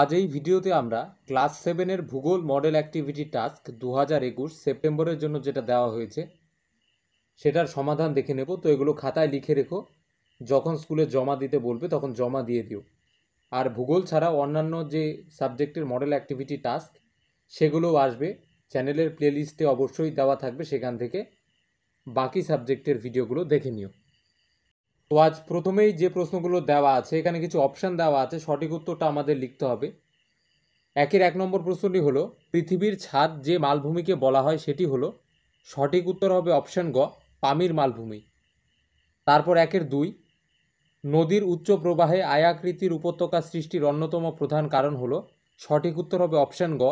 আজ এই ভিডিওতে আমরা ক্লাস সেভেনের ভূগোল মডেল অ্যাক্টিভিটি টাস্ক দু হাজার একুশ সেপ্টেম্বরের জন্য যেটা দেওয়া হয়েছে সেটার সমাধান দেখে নেব তো এগুলো খাতায় লিখে রেখো যখন স্কুলে জমা দিতে বলবে তখন জমা দিয়ে দিও আর ভূগোল ছাড়াও অন্যান্য যে সাবজেক্টের মডেল অ্যাক্টিভিটি টাস্ক সেগুলোও আসবে চ্যানেলের প্লেলিস্টে অবশ্যই দেওয়া থাকবে সেখান থেকে বাকি সাবজেক্টের ভিডিওগুলো দেখে নিও তো আজ প্রথমেই যে প্রশ্নগুলো দেওয়া আছে এখানে কিছু অপশান দেওয়া আছে সঠিক উত্তরটা আমাদের লিখতে হবে একের এক নম্বর প্রশ্নটি হলো পৃথিবীর ছাদ যে মালভূমিকে বলা হয় সেটি হলো সঠিক উত্তর হবে অপশান গ পামির মালভূমি তারপর একের দুই নদীর উচ্চ প্রবাহে আয়াকৃতির উপত্যকা সৃষ্টির অন্যতম প্রধান কারণ হলো সঠিক উত্তর হবে অপশান গ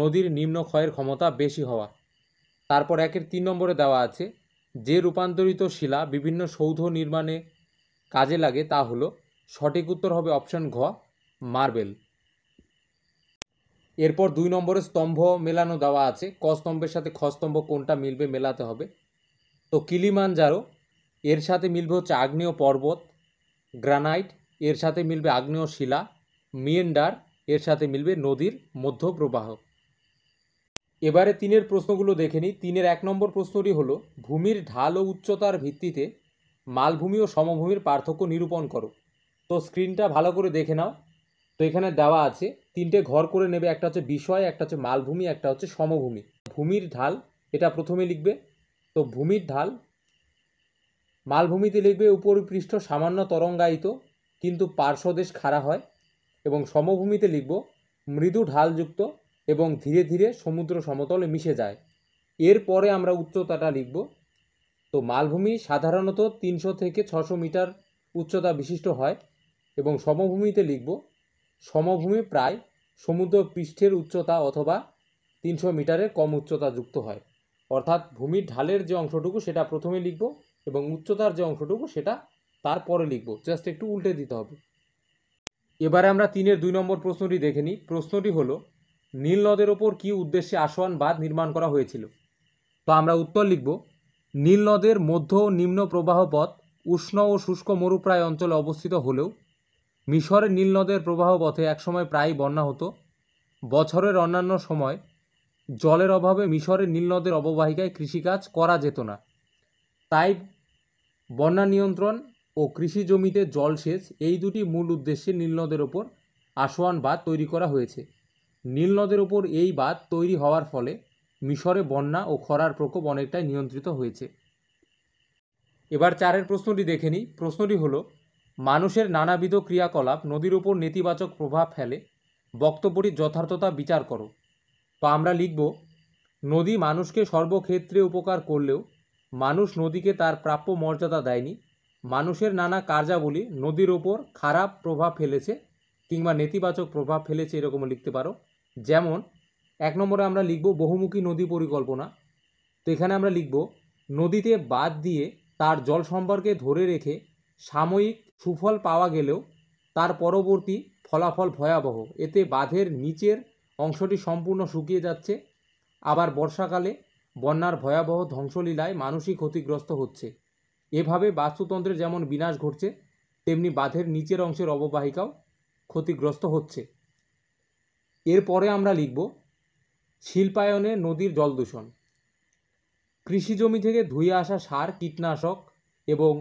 নদীর নিম্ন ক্ষয়ের ক্ষমতা বেশি হওয়া তারপর একের তিন নম্বরে দেওয়া আছে যে রূপান্তরিত শিলা বিভিন্ন সৌধ নির্মাণে কাজে লাগে তা হলো সঠিক উত্তর হবে অপশন ঘ মার্বেল এরপর দুই নম্বরে স্তম্ভ মেলানো দেওয়া আছে ক স্তম্ভের সাথে খ স্তম্ভ কোনটা মিলবে মেলাতে হবে তো কিলিমান যারো এর সাথে মিলবে হচ্ছে আগ্নেয় পর্বত গ্রানাইট এর সাথে মিলবে আগ্নেয় শিলা মিয়েন্ডার এর সাথে মিলবে নদীর মধ্য প্রবাহ এবারে তিনের প্রশ্নগুলো দেখে নিই তিনের এক নম্বর প্রশ্নটি হলো ভূমির ঢাল ও উচ্চতার ভিত্তিতে মালভূমি ও সমভূমির পার্থক্য নিরূপণ করো তো স্ক্রিনটা ভালো করে দেখে নাও তো এখানে দেওয়া আছে তিনটে ঘর করে নেবে একটা হচ্ছে বিষয় একটা হচ্ছে মালভূমি একটা হচ্ছে সমভূমি ভূমির ঢাল এটা প্রথমে লিখবে তো ভূমির ঢাল মালভূমিতে লিখবে উপরিপৃষ্ঠ সামান্য তরঙ্গায়িত কিন্তু পার্শ্বদেশ খাড়া হয় এবং সমভূমিতে লিখব মৃদু ঢালযুক্ত এবং ধীরে ধীরে সমুদ্র সমতলে মিশে যায় এরপরে আমরা উচ্চতাটা লিখব তো মালভূমি সাধারণত তিনশো থেকে ছশো মিটার উচ্চতা বিশিষ্ট হয় এবং সমভূমিতে লিখব সমভূমি প্রায় সমুদ্র পৃষ্ঠের উচ্চতা অথবা তিনশো মিটারের কম উচ্চতা যুক্ত হয় অর্থাৎ ভূমির ঢালের যে অংশটুকু সেটা প্রথমে লিখব এবং উচ্চতার যে অংশটুকু সেটা তারপরে লিখব জাস্ট একটু উল্টে দিতে হবে এবারে আমরা তিনের দুই নম্বর প্রশ্নটি দেখে নিই প্রশ্নটি হলো নীল নদের ওপর কী উদ্দেশ্যে আসোয়ান বাঁধ নির্মাণ করা হয়েছিল তো আমরা উত্তর লিখব নীল নদের মধ্য ও নিম্ন প্রবাহ পথ উষ্ণ ও শুষ্ক মরুপ্রায় অঞ্চলে অবস্থিত হলেও মিশরের নীল নদের প্রবাহ পথে একসময় প্রায় বন্যা হতো বছরের অন্যান্য সময় জলের অভাবে মিশরের নীল নদের অববাহিকায় কৃষিকাজ করা যেত না তাই বন্যা নিয়ন্ত্রণ ও কৃষি জমিতে জলসেচ এই দুটি মূল উদ্দেশ্যে নীল নদের ওপর আসোয়ান বাঁধ তৈরি করা হয়েছে নীল নদের ওপর এই বাঁধ তৈরি হওয়ার ফলে মিশরে বন্যা ও খরার প্রকোপ অনেকটাই নিয়ন্ত্রিত হয়েছে এবার চারের প্রশ্নটি দেখে নিই প্রশ্নটি হল মানুষের নানাবিধ ক্রিয়াকলাপ নদীর ওপর নেতিবাচক প্রভাব ফেলে বক্তব্যটির যথার্থতা বিচার করো তো আমরা লিখব নদী মানুষকে সর্বক্ষেত্রে উপকার করলেও মানুষ নদীকে তার প্রাপ্য মর্যাদা দেয়নি মানুষের নানা কার্যাবলী নদীর ওপর খারাপ প্রভাব ফেলেছে কিংবা নেতিবাচক প্রভাব ফেলেছে এরকমও লিখতে পারো যেমন এক নম্বরে আমরা লিখব বহুমুখী নদী পরিকল্পনা তো এখানে আমরা লিখব নদীতে বাদ দিয়ে তার জল সম্পর্কে ধরে রেখে সাময়িক সুফল পাওয়া গেলেও তার পরবর্তী ফলাফল ভয়াবহ এতে বাঁধের নিচের অংশটি সম্পূর্ণ শুকিয়ে যাচ্ছে আবার বর্ষাকালে বন্যার ভয়াবহ ধ্বংসলীলায় মানসিক ক্ষতিগ্রস্ত হচ্ছে এভাবে বাস্তুতন্ত্রের যেমন বিনাশ ঘটছে তেমনি বাঁধের নিচের অংশের অববাহিকাও ক্ষতিগ্রস্ত হচ্ছে এরপরে আমরা লিখব শিল্পায়নে নদীর জল দূষণ কৃষি জমি থেকে ধুয়ে আসা সার কীটনাশক এবং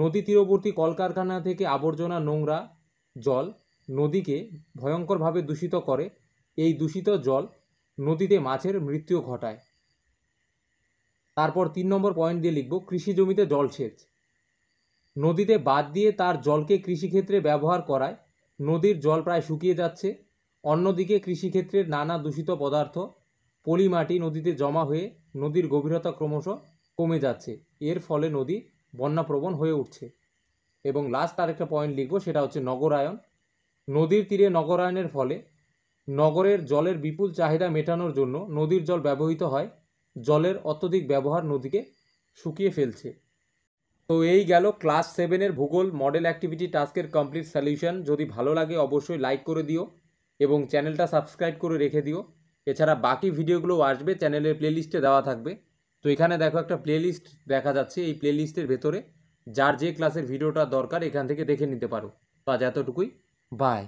নদী তীরবর্তী কলকারখানা থেকে আবর্জনা নোংরা জল নদীকে ভয়ঙ্করভাবে দূষিত করে এই দূষিত জল নদীতে মাছের মৃত্যু ঘটায় তারপর তিন নম্বর পয়েন্ট দিয়ে লিখব কৃষি জমিতে জলসেচ নদীতে বাদ দিয়ে তার জলকে কৃষিক্ষেত্রে ব্যবহার করায় নদীর জল প্রায় শুকিয়ে যাচ্ছে অন্যদিকে কৃষিক্ষেত্রের নানা দূষিত পদার্থ পলিমাটি নদীতে জমা হয়ে নদীর গভীরতা ক্রমশ কমে যাচ্ছে এর ফলে নদী বন্যাপ্রবণ হয়ে উঠছে এবং লাস্ট আরেকটা পয়েন্ট লিখব সেটা হচ্ছে নগরায়ন নদীর তীরে নগরায়নের ফলে নগরের জলের বিপুল চাহিদা মেটানোর জন্য নদীর জল ব্যবহৃত হয় জলের অত্যধিক ব্যবহার নদীকে শুকিয়ে ফেলছে তো এই গেল ক্লাস সেভেনের ভূগোল মডেল অ্যাক্টিভিটি টাস্কের কমপ্লিট সলিউশন যদি ভালো লাগে অবশ্যই লাইক করে দিও এবং চ্যানেলটা সাবস্ক্রাইব করে রেখে দিও এছাড়া বাকি ভিডিওগুলো আসবে চ্যানেলের প্লেলিস্টে দেওয়া থাকবে তো এখানে দেখো একটা প্লেলিস্ট দেখা যাচ্ছে এই প্লেলিস্টের ভেতরে যার যে ক্লাসের ভিডিওটা দরকার এখান থেকে দেখে নিতে পারো তো আজ এতটুকুই বাই